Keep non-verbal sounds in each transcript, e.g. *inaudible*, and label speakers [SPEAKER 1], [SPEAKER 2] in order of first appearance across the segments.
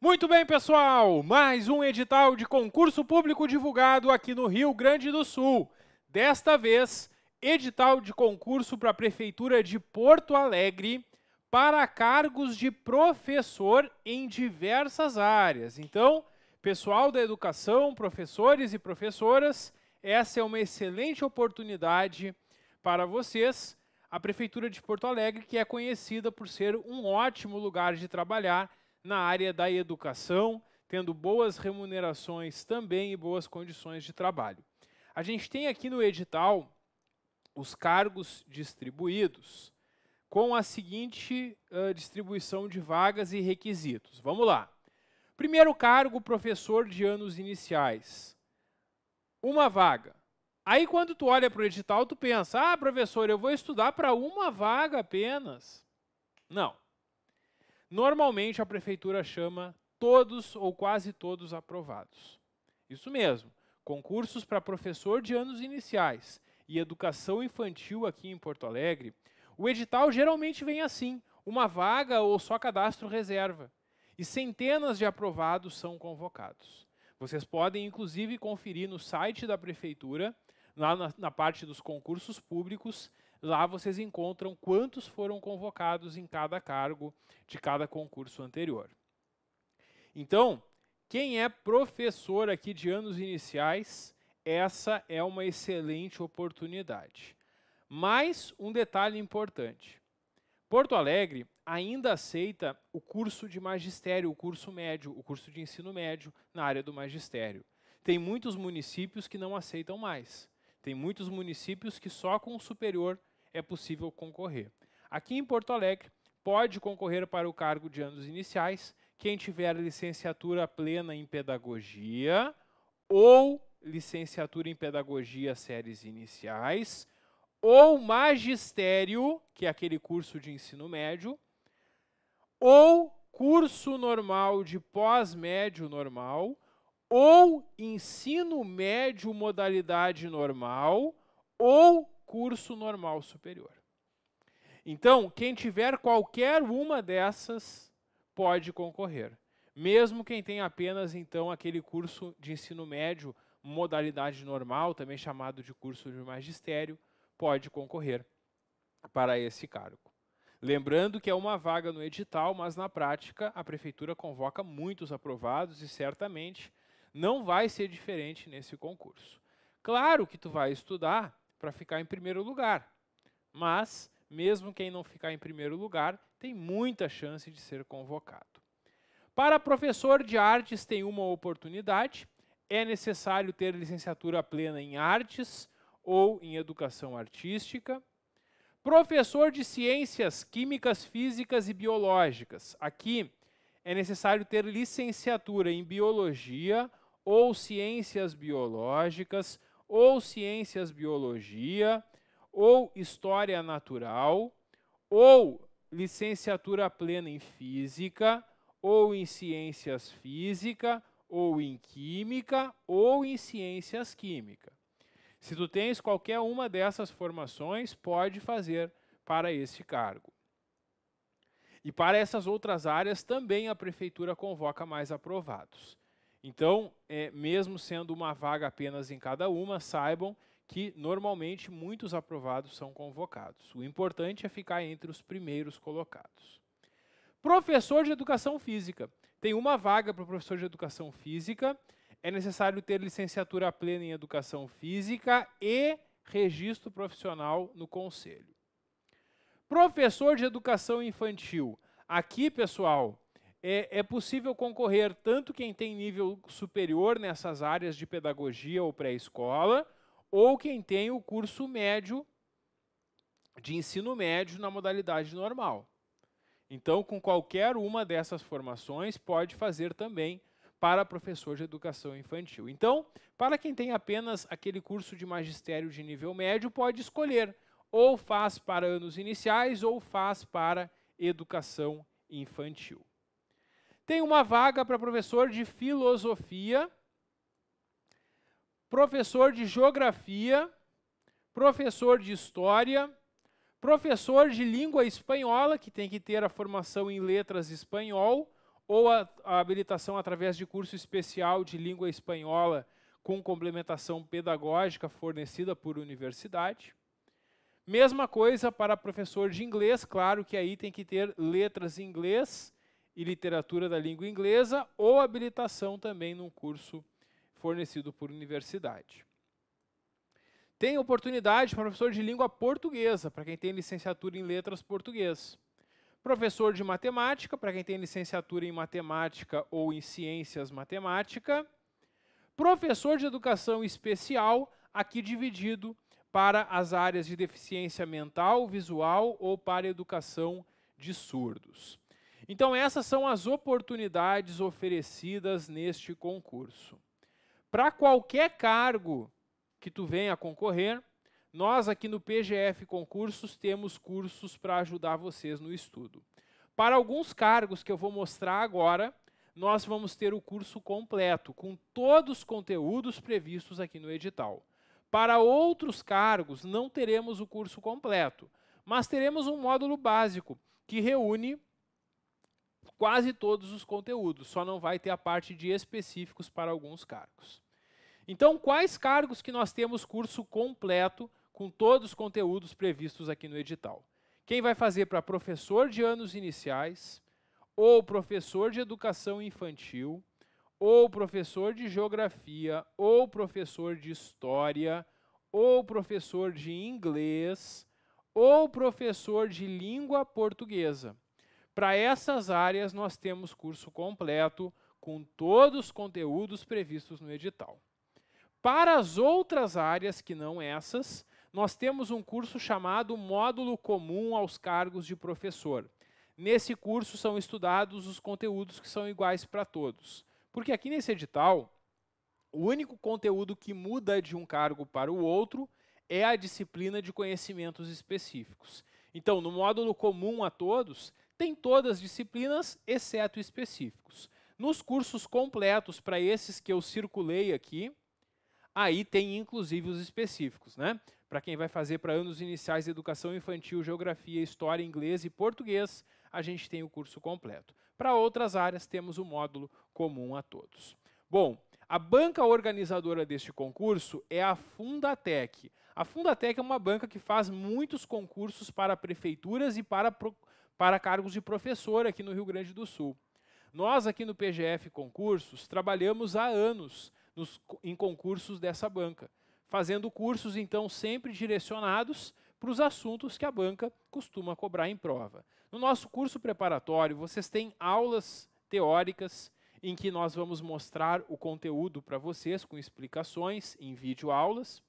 [SPEAKER 1] Muito bem, pessoal! Mais um edital de concurso público divulgado aqui no Rio Grande do Sul. Desta vez, edital de concurso para a Prefeitura de Porto Alegre para cargos de professor em diversas áreas. Então, pessoal da educação, professores e professoras, essa é uma excelente oportunidade para vocês. A Prefeitura de Porto Alegre, que é conhecida por ser um ótimo lugar de trabalhar na área da educação, tendo boas remunerações também e boas condições de trabalho. A gente tem aqui no edital os cargos distribuídos com a seguinte uh, distribuição de vagas e requisitos. Vamos lá. Primeiro cargo, professor de anos iniciais. Uma vaga. Aí quando tu olha para o edital, tu pensa: "Ah, professor, eu vou estudar para uma vaga apenas". Não. Normalmente a prefeitura chama todos ou quase todos aprovados. Isso mesmo, concursos para professor de anos iniciais e educação infantil aqui em Porto Alegre, o edital geralmente vem assim, uma vaga ou só cadastro reserva. E centenas de aprovados são convocados. Vocês podem, inclusive, conferir no site da Prefeitura, lá na, na parte dos concursos públicos, Lá vocês encontram quantos foram convocados em cada cargo de cada concurso anterior. Então, quem é professor aqui de anos iniciais, essa é uma excelente oportunidade. Mais um detalhe importante. Porto Alegre ainda aceita o curso de magistério, o curso médio, o curso de ensino médio na área do magistério. Tem muitos municípios que não aceitam mais. Tem muitos municípios que só com o superior é possível concorrer. Aqui em Porto Alegre, pode concorrer para o cargo de anos iniciais quem tiver licenciatura plena em pedagogia ou licenciatura em pedagogia séries iniciais ou magistério, que é aquele curso de ensino médio, ou curso normal de pós-médio normal, ou ensino médio modalidade normal, ou curso normal superior. Então, quem tiver qualquer uma dessas pode concorrer, mesmo quem tem apenas então aquele curso de ensino médio, modalidade normal, também chamado de curso de magistério, pode concorrer para esse cargo. Lembrando que é uma vaga no edital, mas na prática a prefeitura convoca muitos aprovados e certamente não vai ser diferente nesse concurso. Claro que tu vai estudar, para ficar em primeiro lugar. Mas, mesmo quem não ficar em primeiro lugar, tem muita chance de ser convocado. Para professor de artes, tem uma oportunidade. É necessário ter licenciatura plena em artes ou em educação artística. Professor de ciências químicas, físicas e biológicas. Aqui é necessário ter licenciatura em biologia ou ciências biológicas ou ciências biologia, ou história natural, ou licenciatura plena em física, ou em ciências física, ou em química, ou em ciências química. Se tu tens qualquer uma dessas formações, pode fazer para esse cargo. E para essas outras áreas também a prefeitura convoca mais aprovados. Então, é, mesmo sendo uma vaga apenas em cada uma, saibam que normalmente muitos aprovados são convocados. O importante é ficar entre os primeiros colocados. Professor de educação física. Tem uma vaga para o professor de educação física. É necessário ter licenciatura plena em educação física e registro profissional no conselho. Professor de educação infantil. Aqui, pessoal, é, é, possível concorrer tanto quem tem nível superior nessas áreas de pedagogia ou pré-escola, ou quem tem o curso médio de ensino médio na modalidade normal. Então, com qualquer uma dessas formações, pode fazer também para professor de educação infantil. Então, para quem tem apenas aquele curso de magistério de nível médio, pode escolher ou faz para anos iniciais ou faz para educação infantil. Tem uma vaga para professor de filosofia, professor de geografia, professor de história, professor de língua espanhola, que tem que ter a formação em letras espanhol, ou a, a habilitação através de curso especial de língua espanhola com complementação pedagógica fornecida por universidade. Mesma coisa para professor de inglês, claro que aí tem que ter letras em inglês e literatura da língua inglesa ou habilitação também num curso fornecido por universidade. Tem oportunidade para professor de língua portuguesa, para quem tem licenciatura em letras português. Professor de matemática, para quem tem licenciatura em matemática ou em ciências matemática. Professor de educação especial, aqui dividido para as áreas de deficiência mental, visual ou para educação de surdos. Então, essas são as oportunidades oferecidas neste concurso. Para qualquer cargo que tu venha concorrer, nós aqui no PGF Concursos temos cursos para ajudar vocês no estudo. Para alguns cargos que eu vou mostrar agora, nós vamos ter o curso completo, com todos os conteúdos previstos aqui no edital. Para outros cargos, não teremos o curso completo, mas teremos um módulo básico que reúne quase todos os conteúdos, só não vai ter a parte de específicos para alguns cargos. Então, quais cargos que nós temos curso completo com todos os conteúdos previstos aqui no edital? Quem vai fazer para professor de anos iniciais, ou professor de educação infantil, ou professor de geografia, ou professor de história, ou professor de inglês, ou professor de língua portuguesa. Para essas áreas, nós temos curso completo com todos os conteúdos previstos no edital. Para as outras áreas que não essas, nós temos um curso chamado Módulo Comum aos Cargos de Professor. Nesse curso são estudados os conteúdos que são iguais para todos. Porque aqui nesse edital, o único conteúdo que muda de um cargo para o outro é a disciplina de conhecimentos específicos. Então, no módulo comum a todos, tem todas as disciplinas, exceto específicos. Nos cursos completos, para esses que eu circulei aqui, aí tem inclusive os específicos, né? Para quem vai fazer para anos iniciais de educação infantil, geografia, história, inglês e português, a gente tem o curso completo. Para outras áreas, temos o um módulo comum a todos. Bom, a banca organizadora deste concurso é a Fundatec, a Fundatec é uma banca que faz muitos concursos para prefeituras e para, para cargos de professor aqui no Rio Grande do Sul. Nós aqui no PGF Concursos trabalhamos há anos nos, em concursos dessa banca, fazendo cursos então sempre direcionados para os assuntos que a banca costuma cobrar em prova. No nosso curso preparatório, vocês têm aulas teóricas em que nós vamos mostrar o conteúdo para vocês com explicações em vídeo aulas.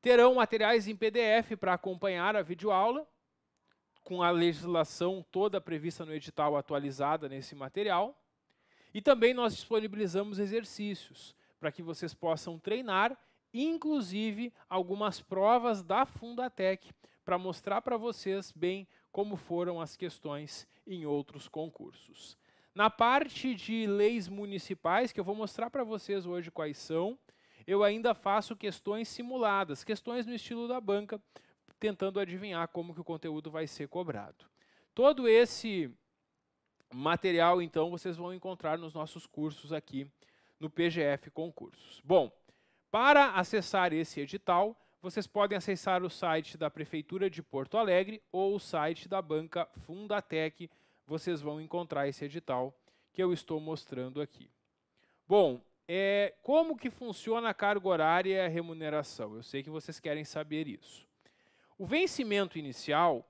[SPEAKER 1] Terão materiais em PDF para acompanhar a videoaula, com a legislação toda prevista no edital atualizada nesse material. E também nós disponibilizamos exercícios para que vocês possam treinar, inclusive algumas provas da Fundatec, para mostrar para vocês bem como foram as questões em outros concursos. Na parte de leis municipais, que eu vou mostrar para vocês hoje quais são, eu ainda faço questões simuladas, questões no estilo da banca, tentando adivinhar como que o conteúdo vai ser cobrado. Todo esse material, então, vocês vão encontrar nos nossos cursos aqui no PGF Concursos. Bom, para acessar esse edital, vocês podem acessar o site da Prefeitura de Porto Alegre ou o site da banca Fundatec. Vocês vão encontrar esse edital que eu estou mostrando aqui. Bom, é, como que funciona a carga horária e a remuneração? Eu sei que vocês querem saber isso. O vencimento inicial,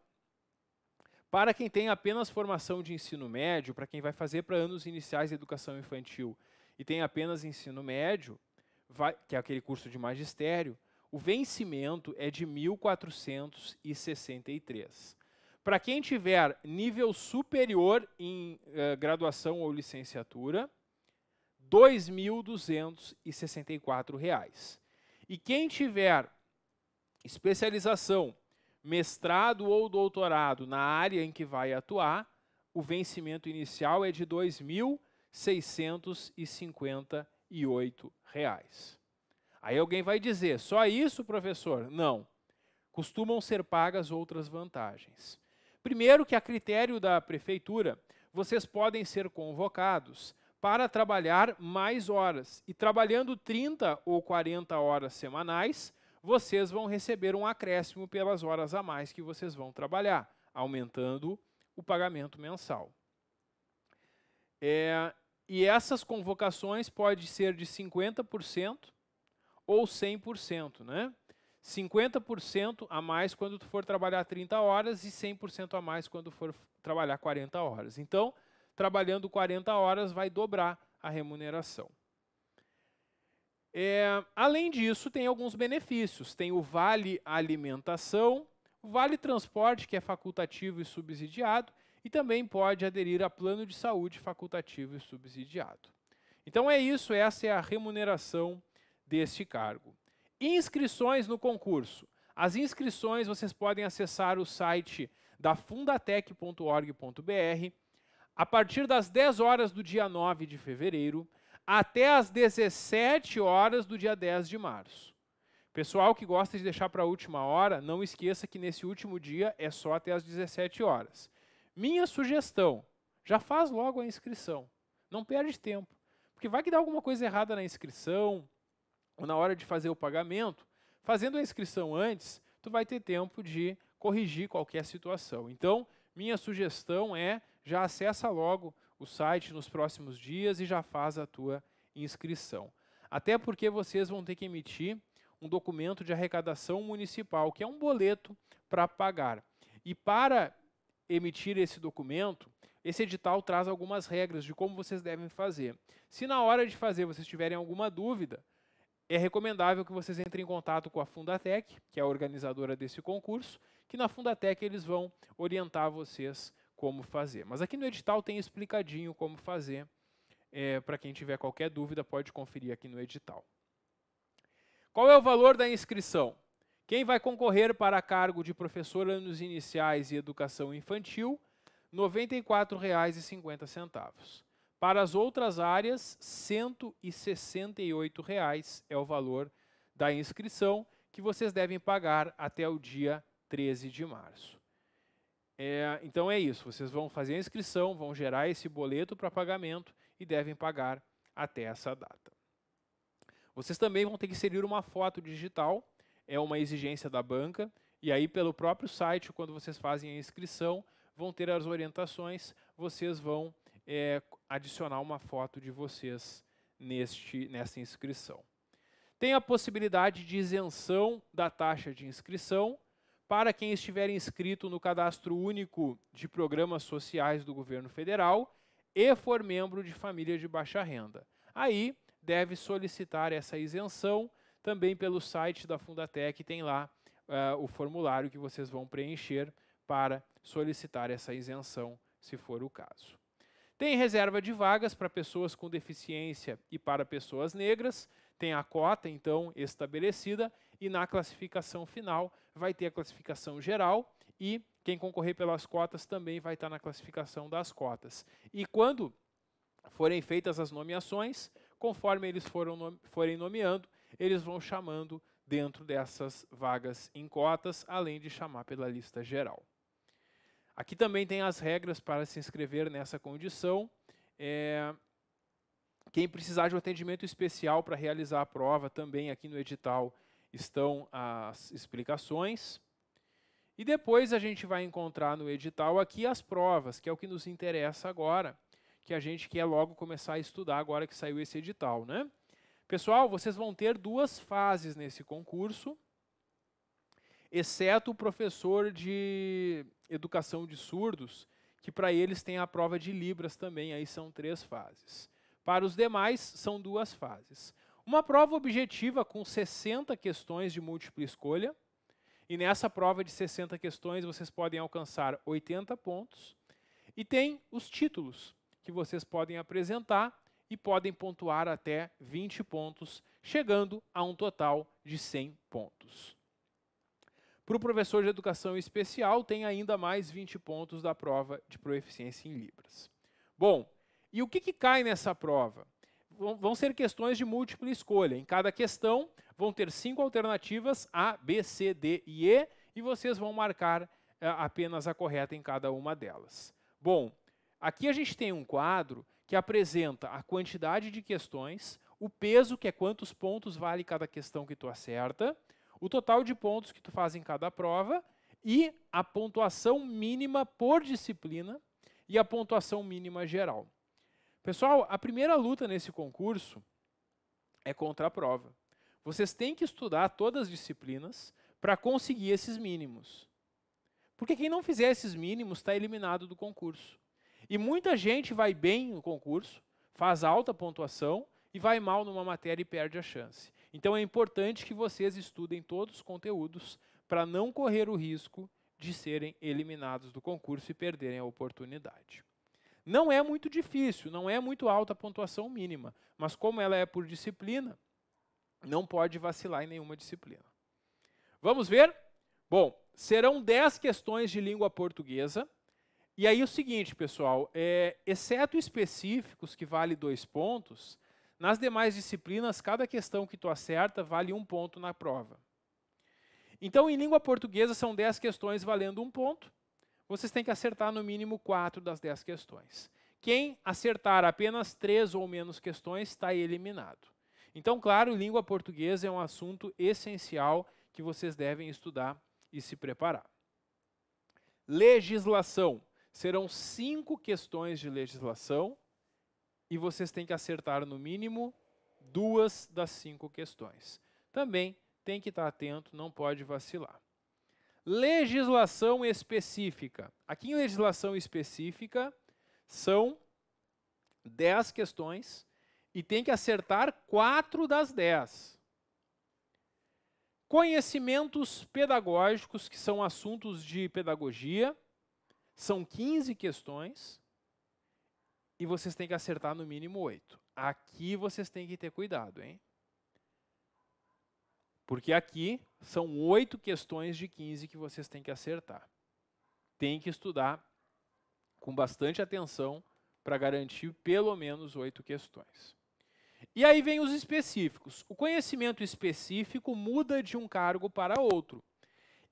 [SPEAKER 1] para quem tem apenas formação de ensino médio, para quem vai fazer para anos iniciais de educação infantil e tem apenas ensino médio, vai, que é aquele curso de magistério, o vencimento é de 1463. Para quem tiver nível superior em eh, graduação ou licenciatura, 2.264 reais. E quem tiver especialização, mestrado ou doutorado na área em que vai atuar, o vencimento inicial é de R$ 2.658. Aí alguém vai dizer: "Só isso, professor?" Não. Costumam ser pagas outras vantagens. Primeiro que a critério da prefeitura, vocês podem ser convocados para trabalhar mais horas. E trabalhando 30 ou 40 horas semanais, vocês vão receber um acréscimo pelas horas a mais que vocês vão trabalhar, aumentando o pagamento mensal. É, e essas convocações podem ser de 50% ou 100%, né? 50% a mais quando tu for trabalhar 30 horas e 100% a mais quando for trabalhar 40 horas. Então, trabalhando 40 horas vai dobrar a remuneração. É, além disso, tem alguns benefícios. Tem o vale alimentação, o vale transporte, que é facultativo e subsidiado, e também pode aderir a plano de saúde facultativo e subsidiado. Então é isso, essa é a remuneração deste cargo. Inscrições no concurso. As inscrições vocês podem acessar o site da fundatec.org.br a partir das 10 horas do dia 9 de fevereiro até as 17 horas do dia 10 de março. Pessoal que gosta de deixar para a última hora, não esqueça que nesse último dia é só até as 17 horas. Minha sugestão, já faz logo a inscrição. Não perde tempo, porque vai que dá alguma coisa errada na inscrição ou na hora de fazer o pagamento. Fazendo a inscrição antes, tu vai ter tempo de corrigir qualquer situação. Então, minha sugestão é já acessa logo o site nos próximos dias e já faz a tua inscrição. Até porque vocês vão ter que emitir um documento de arrecadação municipal, que é um boleto para pagar. E para emitir esse documento, esse edital traz algumas regras de como vocês devem fazer. Se na hora de fazer vocês tiverem alguma dúvida, é recomendável que vocês entrem em contato com a Fundatec, que é a organizadora desse concurso, que na Fundatec eles vão orientar vocês como fazer. Mas aqui no edital tem explicadinho como fazer. É, Para quem tiver qualquer dúvida, pode conferir aqui no edital. Qual é o valor da inscrição? Quem vai concorrer para cargo de professor anos iniciais e educação infantil, R$ 94,50. Para as outras áreas, R$ 168,00 é o valor da inscrição que vocês devem pagar até o dia 13 de março. É, então é isso, vocês vão fazer a inscrição, vão gerar esse boleto para pagamento e devem pagar até essa data. Vocês também vão ter que inserir uma foto digital, é uma exigência da banca, e aí pelo próprio site, quando vocês fazem a inscrição, vão ter as orientações, vocês vão é, adicionar uma foto de vocês neste, nessa inscrição. Tem a possibilidade de isenção da taxa de inscrição, para quem estiver inscrito no Cadastro Único de Programas Sociais do Governo Federal e for membro de família de baixa renda. Aí deve solicitar essa isenção também pelo site da Fundatec, tem lá uh, o formulário que vocês vão preencher para solicitar essa isenção, se for o caso. Tem reserva de vagas para pessoas com deficiência e para pessoas negras, tem a cota então estabelecida e na classificação final vai ter a classificação geral e quem concorrer pelas cotas também vai estar na classificação das cotas. E quando forem feitas as nomeações, conforme eles foram, forem nomeando, eles vão chamando dentro dessas vagas em cotas, além de chamar pela lista geral. Aqui também tem as regras para se inscrever nessa condição. É, quem precisar de um atendimento especial para realizar a prova, também aqui no edital estão as explicações. E depois a gente vai encontrar no edital aqui as provas, que é o que nos interessa agora, que a gente quer logo começar a estudar agora que saiu esse edital, né? Pessoal, vocês vão ter duas fases nesse concurso, exceto o professor de educação de surdos, que para eles tem a prova de Libras também, aí são três fases. Para os demais, são duas fases. Uma prova objetiva com 60 questões de múltipla escolha. E nessa prova de 60 questões vocês podem alcançar 80 pontos. E tem os títulos que vocês podem apresentar e podem pontuar até 20 pontos, chegando a um total de 100 pontos. Para o professor de educação especial, tem ainda mais 20 pontos da prova de proeficiência em Libras. Bom, e o que, que cai nessa prova? vão ser questões de múltipla escolha. Em cada questão vão ter cinco alternativas A, B, C, D e E e vocês vão marcar eh, apenas a correta em cada uma delas. Bom, aqui a gente tem um quadro que apresenta a quantidade de questões, o peso, que é quantos pontos vale cada questão que tu acerta, o total de pontos que tu faz em cada prova e a pontuação mínima por disciplina e a pontuação mínima geral. Pessoal, a primeira luta nesse concurso é contra a prova. Vocês têm que estudar todas as disciplinas para conseguir esses mínimos. Porque quem não fizer esses mínimos está eliminado do concurso. E muita gente vai bem no concurso, faz alta pontuação e vai mal numa matéria e perde a chance. Então é importante que vocês estudem todos os conteúdos para não correr o risco de serem eliminados do concurso e perderem a oportunidade. Não é muito difícil, não é muito alta a pontuação mínima, mas como ela é por disciplina, não pode vacilar em nenhuma disciplina. Vamos ver? Bom, serão 10 questões de língua portuguesa. E aí o seguinte, pessoal, é, exceto específicos, que vale dois pontos, nas demais disciplinas, cada questão que tu acerta vale um ponto na prova. Então, em língua portuguesa, são 10 questões valendo um ponto vocês têm que acertar no mínimo 4 das 10 questões. Quem acertar apenas 3 ou menos questões está eliminado. Então, claro, língua portuguesa é um assunto essencial que vocês devem estudar e se preparar. Legislação. Serão cinco questões de legislação e vocês têm que acertar no mínimo duas das cinco questões. Também tem que estar atento, não pode vacilar. Legislação específica. Aqui em legislação específica são 10 questões e tem que acertar 4 das 10. Conhecimentos pedagógicos, que são assuntos de pedagogia, são 15 questões e vocês têm que acertar no mínimo 8. Aqui vocês têm que ter cuidado, hein? Porque aqui são oito questões de 15 que vocês têm que acertar. Tem que estudar com bastante atenção para garantir pelo menos oito questões. E aí vem os específicos. O conhecimento específico muda de um cargo para outro.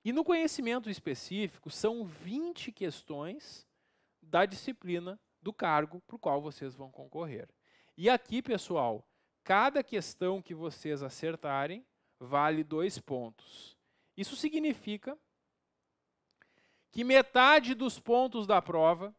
[SPEAKER 1] E no conhecimento específico são 20 questões da disciplina do cargo para o qual vocês vão concorrer. E aqui, pessoal, cada questão que vocês acertarem vale dois pontos. Isso significa que metade dos pontos da prova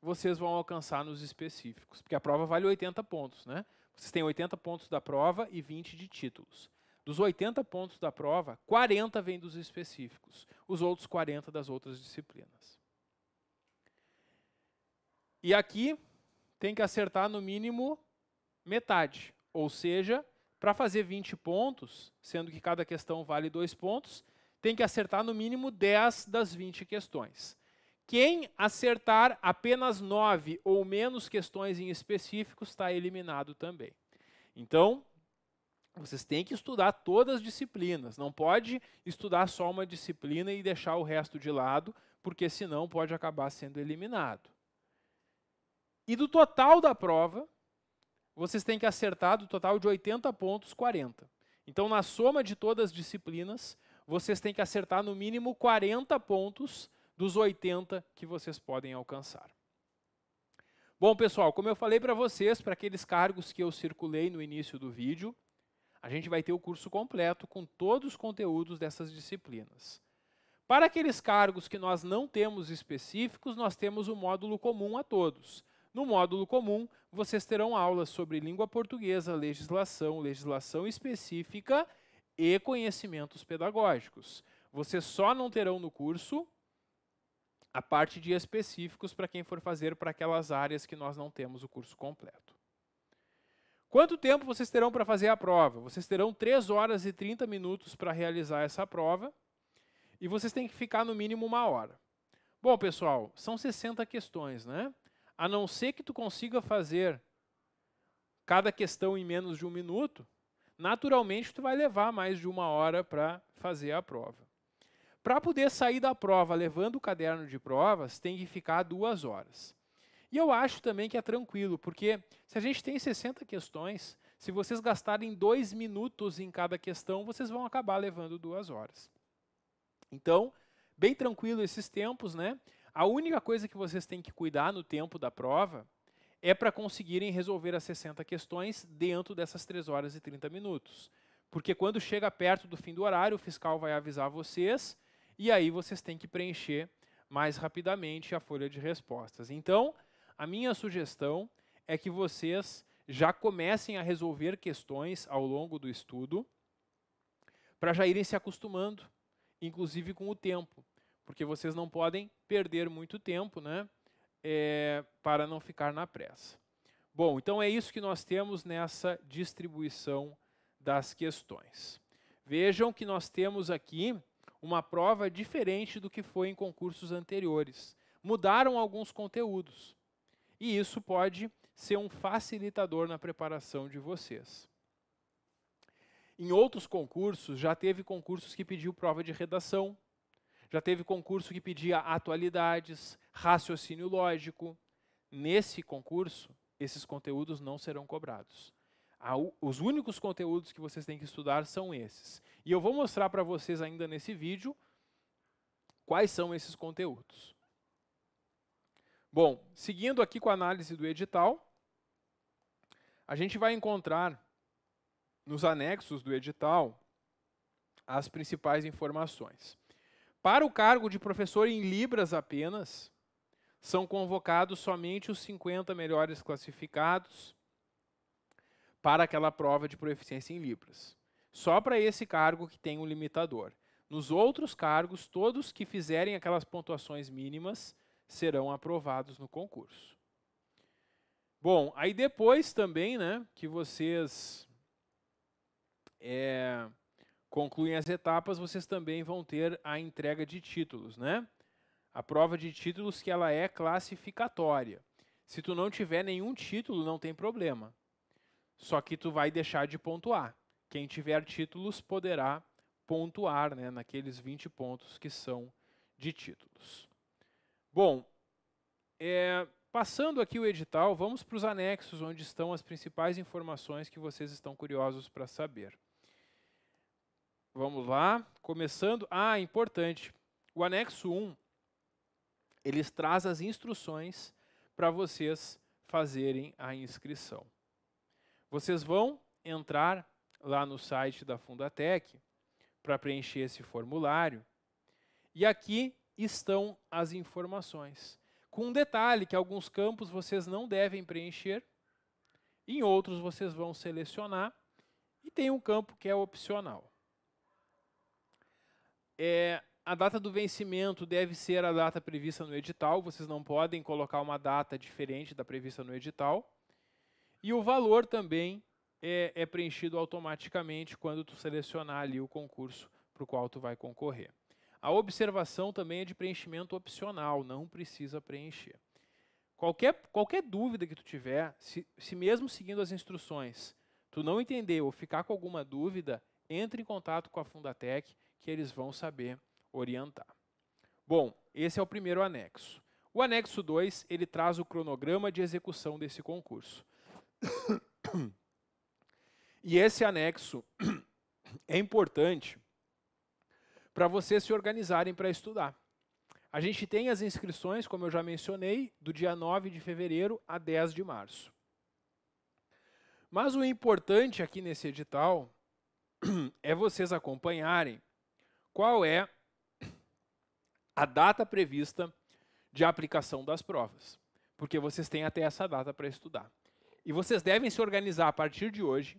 [SPEAKER 1] vocês vão alcançar nos específicos, porque a prova vale 80 pontos, né? Vocês têm 80 pontos da prova e 20 de títulos. Dos 80 pontos da prova, 40 vêm dos específicos, os outros 40 das outras disciplinas. E aqui tem que acertar no mínimo metade, ou seja, para fazer 20 pontos, sendo que cada questão vale 2 pontos, tem que acertar no mínimo 10 das 20 questões. Quem acertar apenas 9 ou menos questões em específico está eliminado também. Então, vocês têm que estudar todas as disciplinas. Não pode estudar só uma disciplina e deixar o resto de lado, porque senão pode acabar sendo eliminado. E do total da prova, vocês têm que acertar do total de 80 pontos, 40. Então, na soma de todas as disciplinas, vocês têm que acertar no mínimo 40 pontos dos 80 que vocês podem alcançar. Bom, pessoal, como eu falei para vocês, para aqueles cargos que eu circulei no início do vídeo, a gente vai ter o curso completo com todos os conteúdos dessas disciplinas. Para aqueles cargos que nós não temos específicos, nós temos o módulo comum a todos. No módulo comum, vocês terão aulas sobre língua portuguesa, legislação, legislação específica e conhecimentos pedagógicos. Vocês só não terão no curso a parte de específicos para quem for fazer para aquelas áreas que nós não temos o curso completo. Quanto tempo vocês terão para fazer a prova? Vocês terão 3 horas e 30 minutos para realizar essa prova e vocês têm que ficar no mínimo uma hora. Bom, pessoal, são 60 questões, né? a não ser que tu consiga fazer cada questão em menos de um minuto, naturalmente tu vai levar mais de uma hora para fazer a prova. Para poder sair da prova levando o caderno de provas, tem que ficar duas horas. E eu acho também que é tranquilo, porque se a gente tem 60 questões, se vocês gastarem dois minutos em cada questão, vocês vão acabar levando duas horas. Então, bem tranquilo esses tempos, né? A única coisa que vocês têm que cuidar no tempo da prova é para conseguirem resolver as 60 questões dentro dessas 3 horas e 30 minutos. Porque quando chega perto do fim do horário, o fiscal vai avisar vocês e aí vocês têm que preencher mais rapidamente a folha de respostas. Então, a minha sugestão é que vocês já comecem a resolver questões ao longo do estudo para já irem se acostumando, inclusive com o tempo porque vocês não podem perder muito tempo né, é, para não ficar na pressa. Bom, então é isso que nós temos nessa distribuição das questões. Vejam que nós temos aqui uma prova diferente do que foi em concursos anteriores. Mudaram alguns conteúdos. E isso pode ser um facilitador na preparação de vocês. Em outros concursos, já teve concursos que pediu prova de redação, já teve concurso que pedia atualidades, raciocínio lógico. Nesse concurso, esses conteúdos não serão cobrados. Os únicos conteúdos que vocês têm que estudar são esses. E eu vou mostrar para vocês ainda nesse vídeo quais são esses conteúdos. Bom, seguindo aqui com a análise do edital, a gente vai encontrar nos anexos do edital as principais informações. Para o cargo de professor em Libras apenas, são convocados somente os 50 melhores classificados para aquela prova de proeficiência em Libras. Só para esse cargo que tem um limitador. Nos outros cargos, todos que fizerem aquelas pontuações mínimas serão aprovados no concurso. Bom, aí depois também, né, que vocês é, concluem as etapas, vocês também vão ter a entrega de títulos, né? A prova de títulos que ela é classificatória. Se tu não tiver nenhum título, não tem problema. Só que tu vai deixar de pontuar. Quem tiver títulos poderá pontuar, né, naqueles 20 pontos que são de títulos. Bom, é, passando aqui o edital, vamos para os anexos, onde estão as principais informações que vocês estão curiosos para saber. Vamos lá, começando. Ah, importante. O anexo 1 eles traz as instruções para vocês fazerem a inscrição. Vocês vão entrar lá no site da Fundatec para preencher esse formulário. E aqui estão as informações. Com um detalhe que alguns campos vocês não devem preencher, em outros vocês vão selecionar e tem um campo que é opcional. É, a data do vencimento deve ser a data prevista no edital, vocês não podem colocar uma data diferente da prevista no edital. E o valor também é, é preenchido automaticamente quando tu selecionar ali o concurso para o qual tu vai concorrer. A observação também é de preenchimento opcional, não precisa preencher. Qualquer, qualquer dúvida que tu tiver, se, se mesmo seguindo as instruções, tu não entender ou ficar com alguma dúvida, entre em contato com a Fundatec que eles vão saber orientar. Bom, esse é o primeiro anexo. O anexo 2, ele traz o cronograma de execução desse concurso. E esse anexo *coughs* é importante para vocês se organizarem para estudar. A gente tem as inscrições, como eu já mencionei, do dia 9 de fevereiro a 10 de março. Mas o importante aqui nesse edital *coughs* é vocês acompanharem qual é a data prevista de aplicação das provas, porque vocês têm até essa data para estudar. E vocês devem se organizar a partir de hoje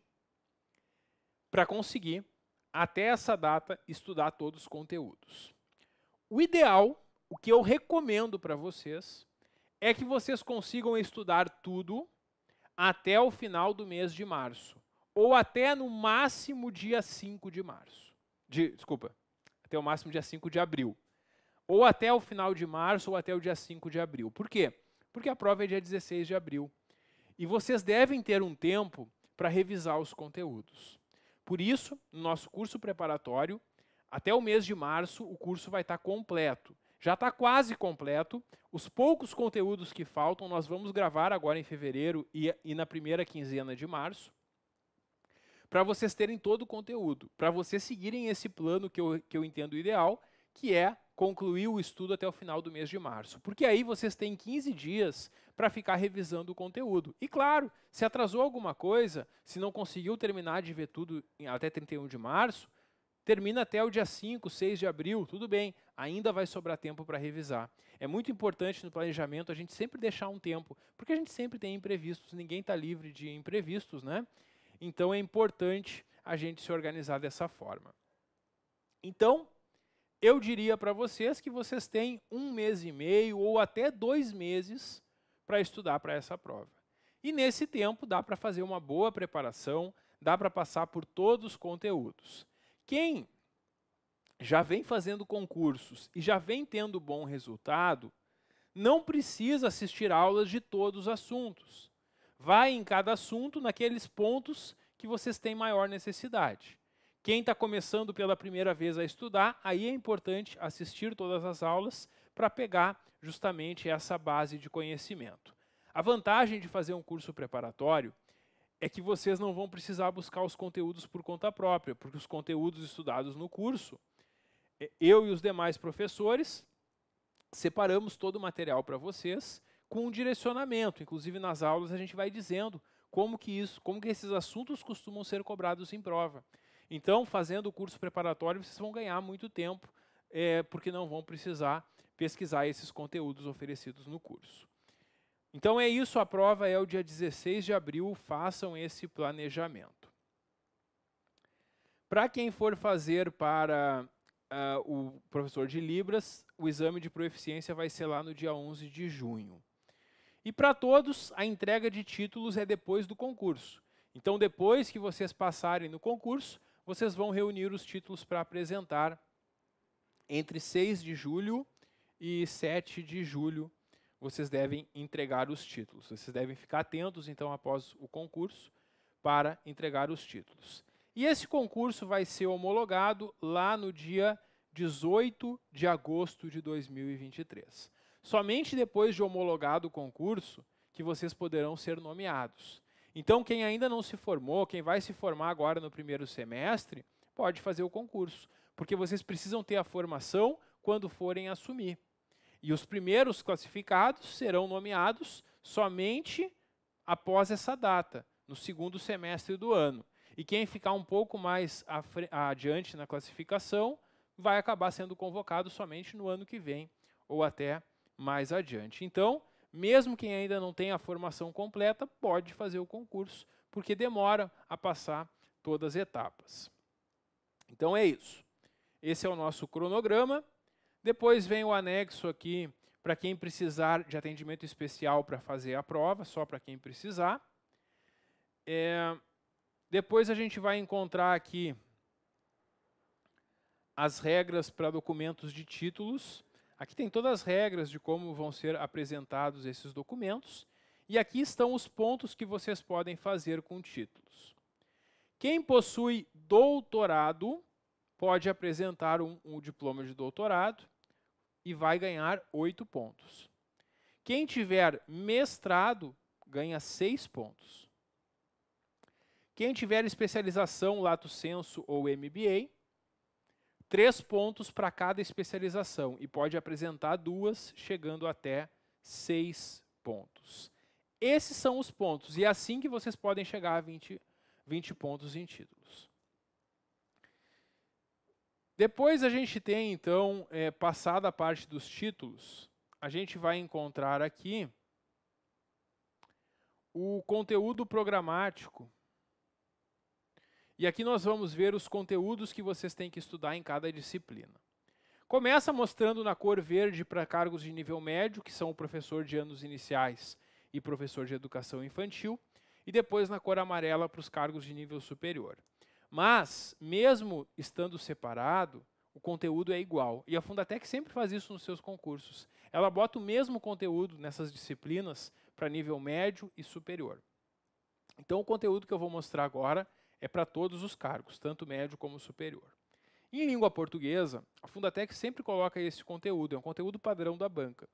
[SPEAKER 1] para conseguir, até essa data, estudar todos os conteúdos. O ideal, o que eu recomendo para vocês, é que vocês consigam estudar tudo até o final do mês de março, ou até no máximo dia 5 de março. De, desculpa, até o máximo dia 5 de abril. Ou até o final de março, ou até o dia 5 de abril. Por quê? Porque a prova é dia 16 de abril. E vocês devem ter um tempo para revisar os conteúdos. Por isso, no nosso curso preparatório, até o mês de março, o curso vai estar tá completo. Já está quase completo. Os poucos conteúdos que faltam, nós vamos gravar agora em fevereiro e, e na primeira quinzena de março para vocês terem todo o conteúdo, para vocês seguirem esse plano que eu, que eu entendo ideal, que é concluir o estudo até o final do mês de março. Porque aí vocês têm 15 dias para ficar revisando o conteúdo. E claro, se atrasou alguma coisa, se não conseguiu terminar de ver tudo até 31 de março, termina até o dia 5, 6 de abril, tudo bem, ainda vai sobrar tempo para revisar. É muito importante no planejamento a gente sempre deixar um tempo, porque a gente sempre tem imprevistos, ninguém está livre de imprevistos, né? Então é importante a gente se organizar dessa forma. Então, eu diria para vocês que vocês têm um mês e meio ou até dois meses para estudar para essa prova. E nesse tempo dá para fazer uma boa preparação, dá para passar por todos os conteúdos. Quem já vem fazendo concursos e já vem tendo bom resultado, não precisa assistir aulas de todos os assuntos vai em cada assunto naqueles pontos que vocês têm maior necessidade. Quem está começando pela primeira vez a estudar, aí é importante assistir todas as aulas para pegar justamente essa base de conhecimento. A vantagem de fazer um curso preparatório é que vocês não vão precisar buscar os conteúdos por conta própria, porque os conteúdos estudados no curso, eh, eu e os demais professores separamos todo o material para vocês com um direcionamento. Inclusive nas aulas a gente vai dizendo como que isso, como que esses assuntos costumam ser cobrados em prova. Então, fazendo o curso preparatório, vocês vão ganhar muito tempo, é, porque não vão precisar pesquisar esses conteúdos oferecidos no curso. Então é isso, a prova é o dia 16 de abril, façam esse planejamento. Para quem for fazer para uh, o professor de Libras, o exame de proficiência vai ser lá no dia 11 de junho. E para todos, a entrega de títulos é depois do concurso. Então, depois que vocês passarem no concurso, vocês vão reunir os títulos para apresentar entre 6 de julho e 7 de julho. Vocês devem entregar os títulos. Vocês devem ficar atentos, então, após o concurso, para entregar os títulos. E esse concurso vai ser homologado lá no dia 18 de agosto de 2023. Somente depois de homologado o concurso que vocês poderão ser nomeados. Então, quem ainda não se formou, quem vai se formar agora no primeiro semestre, pode fazer o concurso, porque vocês precisam ter a formação quando forem assumir. E os primeiros classificados serão nomeados somente após essa data, no segundo semestre do ano. E quem ficar um pouco mais adiante na classificação vai acabar sendo convocado somente no ano que vem ou até mais adiante. Então, mesmo quem ainda não tem a formação completa, pode fazer o concurso, porque demora a passar todas as etapas. Então é isso. Esse é o nosso cronograma. Depois vem o anexo aqui para quem precisar de atendimento especial para fazer a prova, só para quem precisar. É, depois a gente vai encontrar aqui as regras para documentos de títulos Aqui tem todas as regras de como vão ser apresentados esses documentos. E aqui estão os pontos que vocês podem fazer com títulos. Quem possui doutorado pode apresentar um, um diploma de doutorado e vai ganhar oito pontos. Quem tiver mestrado ganha seis pontos. Quem tiver especialização, lato senso ou MBA três pontos para cada especialização e pode apresentar duas, chegando até seis pontos. Esses são os pontos, e é assim que vocês podem chegar a 20, 20 pontos em títulos. Depois a gente tem, então, é, passada a parte dos títulos, a gente vai encontrar aqui o conteúdo programático e aqui nós vamos ver os conteúdos que vocês têm que estudar em cada disciplina. Começa mostrando na cor verde para cargos de nível médio, que são o professor de anos iniciais e professor de educação infantil, e depois na cor amarela para os cargos de nível superior. Mas, mesmo estando separado, o conteúdo é igual. E a Fundatec sempre faz isso nos seus concursos. Ela bota o mesmo conteúdo nessas disciplinas para nível médio e superior. Então, o conteúdo que eu vou mostrar agora é para todos os cargos, tanto médio como superior. Em língua portuguesa, a Fundatec sempre coloca esse conteúdo, é um conteúdo padrão da banca.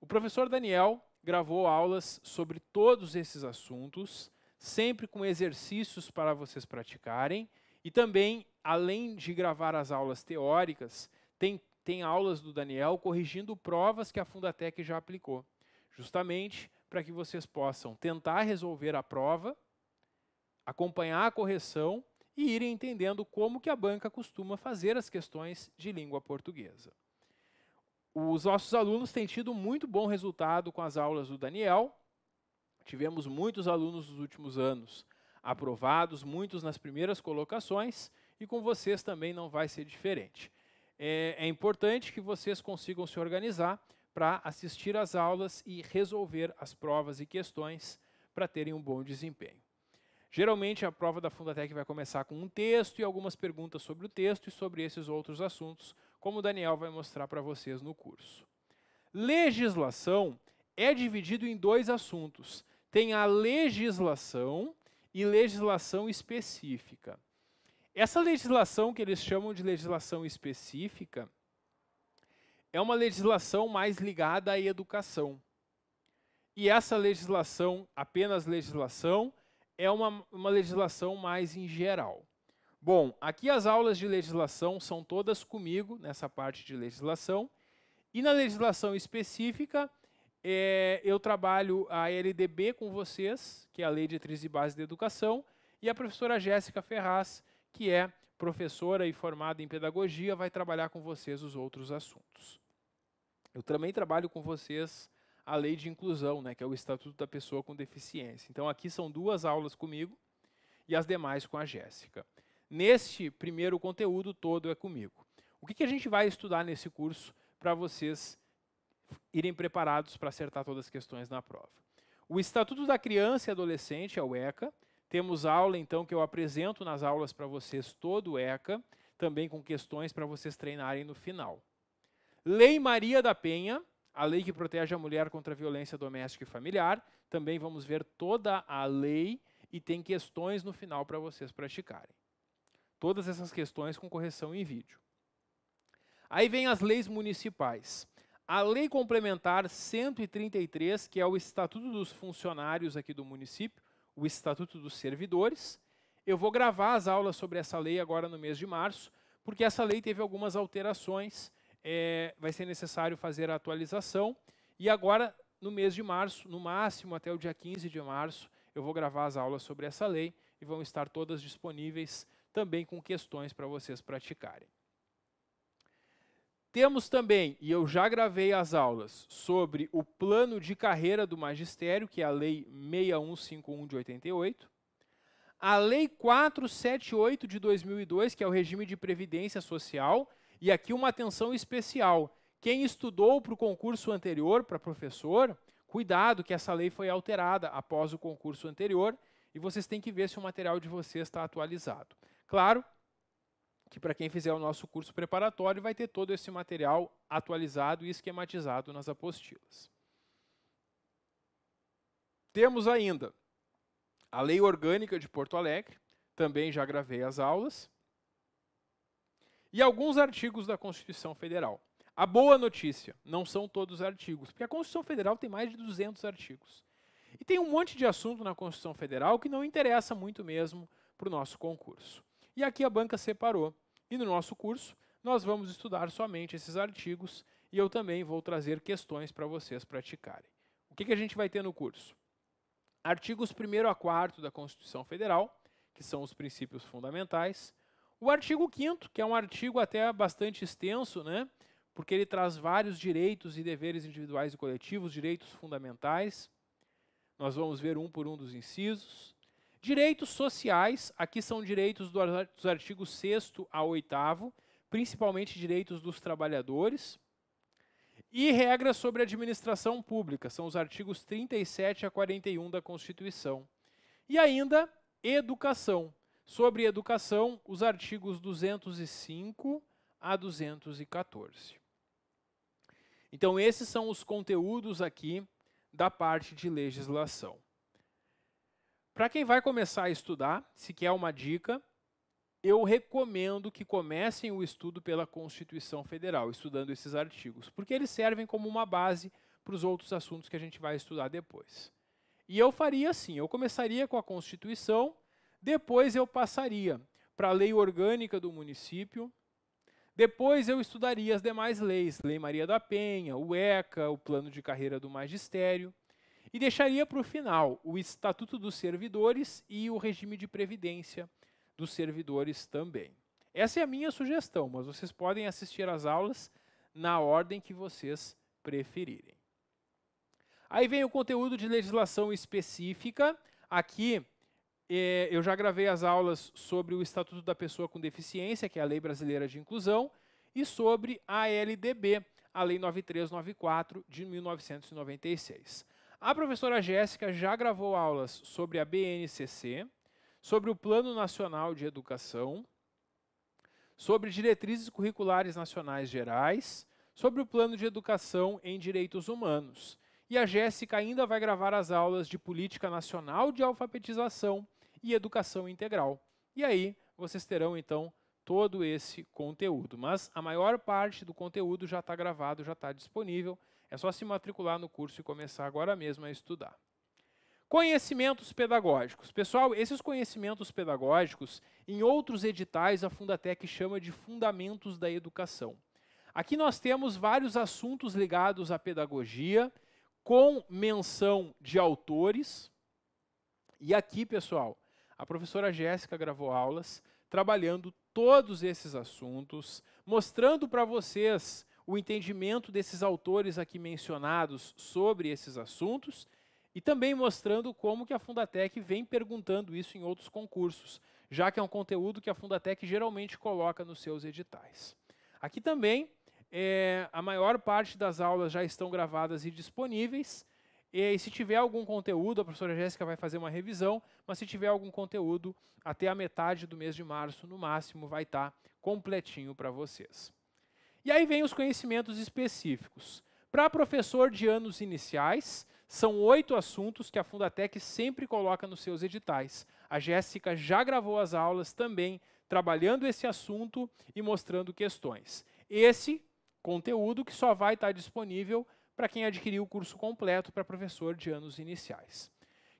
[SPEAKER 1] O professor Daniel gravou aulas sobre todos esses assuntos, sempre com exercícios para vocês praticarem e também, além de gravar as aulas teóricas, tem, tem aulas do Daniel corrigindo provas que a Fundatec já aplicou, justamente para que vocês possam tentar resolver a prova acompanhar a correção e ir entendendo como que a banca costuma fazer as questões de língua portuguesa. Os nossos alunos têm tido muito bom resultado com as aulas do Daniel. Tivemos muitos alunos nos últimos anos aprovados, muitos nas primeiras colocações, e com vocês também não vai ser diferente. É, é importante que vocês consigam se organizar para assistir às aulas e resolver as provas e questões para terem um bom desempenho. Geralmente a prova da Fundatec vai começar com um texto e algumas perguntas sobre o texto e sobre esses outros assuntos, como o Daniel vai mostrar para vocês no curso. Legislação é dividido em dois assuntos. Tem a legislação e legislação específica. Essa legislação que eles chamam de legislação específica é uma legislação mais ligada à educação. E essa legislação, apenas legislação, é uma, uma legislação mais em geral. Bom, aqui as aulas de legislação são todas comigo, nessa parte de legislação. E na legislação específica, é, eu trabalho a LDB com vocês, que é a Lei de Triz e Base da Educação, e a professora Jéssica Ferraz, que é professora e formada em pedagogia, vai trabalhar com vocês os outros assuntos. Eu também trabalho com vocês a lei de inclusão, né, que é o Estatuto da Pessoa com Deficiência. Então, aqui são duas aulas comigo e as demais com a Jéssica. Neste primeiro conteúdo todo é comigo. O que, que a gente vai estudar nesse curso para vocês irem preparados para acertar todas as questões na prova? O Estatuto da Criança e Adolescente, é o ECA. Temos aula, então, que eu apresento nas aulas para vocês todo o ECA, também com questões para vocês treinarem no final. Lei Maria da Penha, a lei que protege a mulher contra a violência doméstica e familiar. Também vamos ver toda a lei e tem questões no final para vocês praticarem. Todas essas questões com correção em vídeo. Aí vem as leis municipais. A Lei Complementar 133, que é o Estatuto dos Funcionários aqui do município, o Estatuto dos Servidores. Eu vou gravar as aulas sobre essa lei agora no mês de março, porque essa lei teve algumas alterações é, vai ser necessário fazer a atualização. E agora, no mês de março, no máximo até o dia 15 de março, eu vou gravar as aulas sobre essa lei e vão estar todas disponíveis também com questões para vocês praticarem. Temos também, e eu já gravei as aulas, sobre o plano de carreira do magistério, que é a Lei 6151 de 88, a Lei 478 de 2002, que é o regime de previdência social, e aqui uma atenção especial. Quem estudou para o concurso anterior, para professor, cuidado que essa lei foi alterada após o concurso anterior e vocês têm que ver se o material de vocês está atualizado. Claro que para quem fizer o nosso curso preparatório vai ter todo esse material atualizado e esquematizado nas apostilas. Temos ainda a Lei Orgânica de Porto Alegre, também já gravei as aulas e alguns artigos da Constituição Federal. A boa notícia, não são todos artigos, porque a Constituição Federal tem mais de 200 artigos. E tem um monte de assunto na Constituição Federal que não interessa muito mesmo para o nosso concurso. E aqui a banca separou. E no nosso curso, nós vamos estudar somente esses artigos e eu também vou trazer questões para vocês praticarem. O que, que a gente vai ter no curso? Artigos 1 a 4 da Constituição Federal, que são os princípios fundamentais, o artigo 5 que é um artigo até bastante extenso, né? porque ele traz vários direitos e deveres individuais e coletivos, direitos fundamentais. Nós vamos ver um por um dos incisos. Direitos sociais, aqui são direitos dos artigos 6 a 8 principalmente direitos dos trabalhadores. E regras sobre administração pública, são os artigos 37 a 41 da Constituição. E ainda educação, Sobre educação, os artigos 205 a 214. Então, esses são os conteúdos aqui da parte de legislação. Para quem vai começar a estudar, se quer uma dica, eu recomendo que comecem o estudo pela Constituição Federal, estudando esses artigos, porque eles servem como uma base para os outros assuntos que a gente vai estudar depois. E eu faria assim: eu começaria com a Constituição depois eu passaria para a lei orgânica do município. Depois eu estudaria as demais leis, Lei Maria da Penha, o ECA, o plano de carreira do magistério. E deixaria para o final o Estatuto dos Servidores e o regime de previdência dos servidores também. Essa é a minha sugestão, mas vocês podem assistir às aulas na ordem que vocês preferirem. Aí vem o conteúdo de legislação específica. Aqui é, eu já gravei as aulas sobre o Estatuto da Pessoa com Deficiência, que é a Lei Brasileira de Inclusão, e sobre a LDB, a Lei 9394 de 1996. A professora Jéssica já gravou aulas sobre a BNCC, sobre o Plano Nacional de Educação, sobre diretrizes curriculares nacionais gerais, sobre o Plano de Educação em Direitos Humanos. E a Jéssica ainda vai gravar as aulas de Política Nacional de Alfabetização, e educação integral. E aí vocês terão então todo esse conteúdo. Mas a maior parte do conteúdo já está gravado, já está disponível. É só se matricular no curso e começar agora mesmo a estudar. Conhecimentos pedagógicos. Pessoal, esses conhecimentos pedagógicos, em outros editais, a Fundatec chama de fundamentos da educação. Aqui nós temos vários assuntos ligados à pedagogia, com menção de autores. E aqui, pessoal, a professora Jéssica gravou aulas trabalhando todos esses assuntos, mostrando para vocês o entendimento desses autores aqui mencionados sobre esses assuntos e também mostrando como que a Fundatec vem perguntando isso em outros concursos, já que é um conteúdo que a Fundatec geralmente coloca nos seus editais. Aqui também, é, a maior parte das aulas já estão gravadas e disponíveis, e aí, se tiver algum conteúdo, a professora Jéssica vai fazer uma revisão, mas se tiver algum conteúdo, até a metade do mês de março, no máximo, vai estar tá completinho para vocês. E aí vem os conhecimentos específicos. Para professor de anos iniciais, são oito assuntos que a Fundatec sempre coloca nos seus editais. A Jéssica já gravou as aulas também, trabalhando esse assunto e mostrando questões. Esse conteúdo que só vai estar tá disponível para quem adquirir o curso completo para professor de anos iniciais.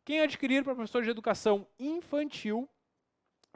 [SPEAKER 1] Quem adquirir para professor de educação infantil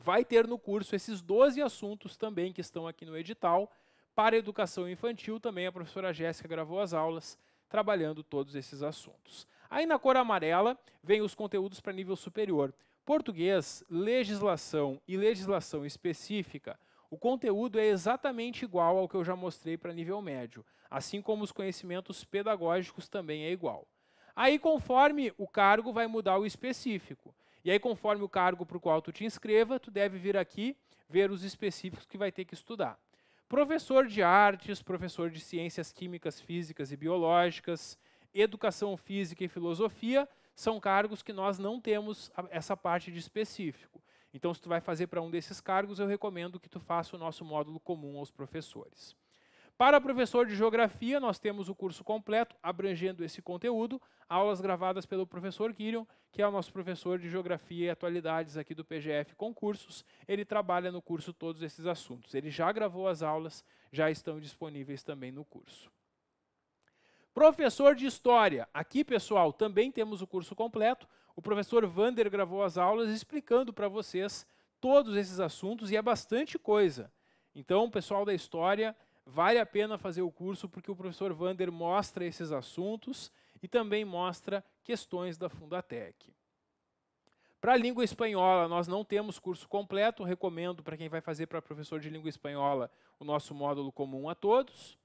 [SPEAKER 1] vai ter no curso esses 12 assuntos também que estão aqui no edital. Para educação infantil também a professora Jéssica gravou as aulas trabalhando todos esses assuntos. Aí na cor amarela vem os conteúdos para nível superior. Português, legislação e legislação específica, o conteúdo é exatamente igual ao que eu já mostrei para nível médio, assim como os conhecimentos pedagógicos também é igual. Aí, conforme o cargo, vai mudar o específico. E aí, conforme o cargo para o qual tu te inscreva, tu deve vir aqui ver os específicos que vai ter que estudar. Professor de artes, professor de ciências químicas, físicas e biológicas, educação física e filosofia, são cargos que nós não temos essa parte de específico. Então, se tu vai fazer para um desses cargos, eu recomendo que tu faça o nosso módulo comum aos professores. Para professor de geografia, nós temos o curso completo abrangendo esse conteúdo, aulas gravadas pelo professor Kirion, que é o nosso professor de geografia e atualidades aqui do PGF Concursos. Ele trabalha no curso todos esses assuntos. Ele já gravou as aulas, já estão disponíveis também no curso. Professor de história. Aqui, pessoal, também temos o curso completo. O professor Vander gravou as aulas explicando para vocês todos esses assuntos e é bastante coisa. Então, pessoal da história, vale a pena fazer o curso porque o professor Vander mostra esses assuntos e também mostra questões da Fundatec. Para a língua espanhola, nós não temos curso completo, recomendo para quem vai fazer para professor de língua espanhola o nosso módulo comum a todos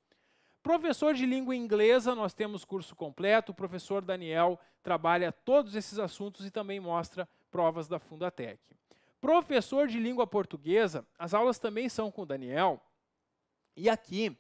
[SPEAKER 1] professor de língua inglesa, nós temos curso completo. O professor Daniel trabalha todos esses assuntos e também mostra provas da Fundatec. Professor de língua portuguesa, as aulas também são com o Daniel. E aqui,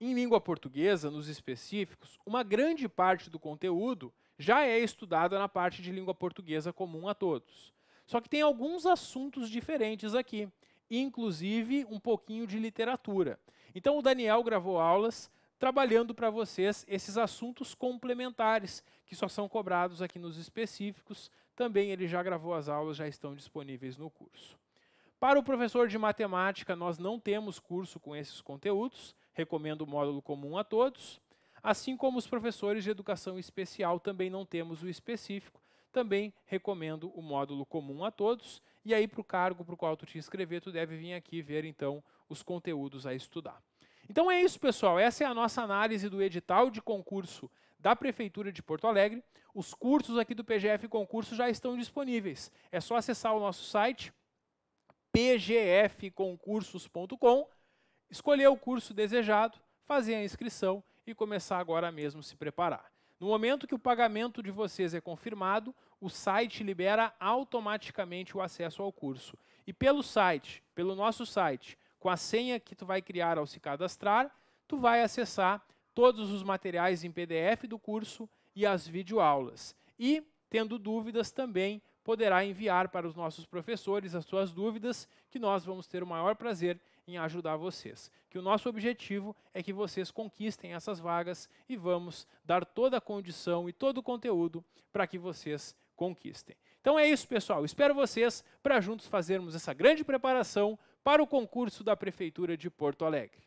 [SPEAKER 1] em língua portuguesa, nos específicos, uma grande parte do conteúdo já é estudada na parte de língua portuguesa comum a todos. Só que tem alguns assuntos diferentes aqui, inclusive um pouquinho de literatura. Então o Daniel gravou aulas trabalhando para vocês esses assuntos complementares que só são cobrados aqui nos específicos. Também ele já gravou as aulas, já estão disponíveis no curso. Para o professor de matemática, nós não temos curso com esses conteúdos, recomendo o módulo comum a todos. Assim como os professores de educação especial, também não temos o específico, também recomendo o módulo comum a todos. E aí, para o cargo para o qual tu te inscrever, tu deve vir aqui ver, então, os conteúdos a estudar. Então é isso, pessoal. Essa é a nossa análise do edital de concurso da Prefeitura de Porto Alegre. Os cursos aqui do PGF Concurso já estão disponíveis. É só acessar o nosso site pgfconcursos.com, escolher o curso desejado, fazer a inscrição e começar agora mesmo a se preparar. No momento que o pagamento de vocês é confirmado, o site libera automaticamente o acesso ao curso. E pelo site, pelo nosso site, com a senha que tu vai criar ao se cadastrar, tu vai acessar todos os materiais em PDF do curso e as videoaulas. E, tendo dúvidas, também poderá enviar para os nossos professores as suas dúvidas, que nós vamos ter o maior prazer em ajudar vocês. Que o nosso objetivo é que vocês conquistem essas vagas e vamos dar toda a condição e todo o conteúdo para que vocês conquistem. Então é isso, pessoal. Espero vocês para juntos fazermos essa grande preparação para o concurso da Prefeitura de Porto Alegre.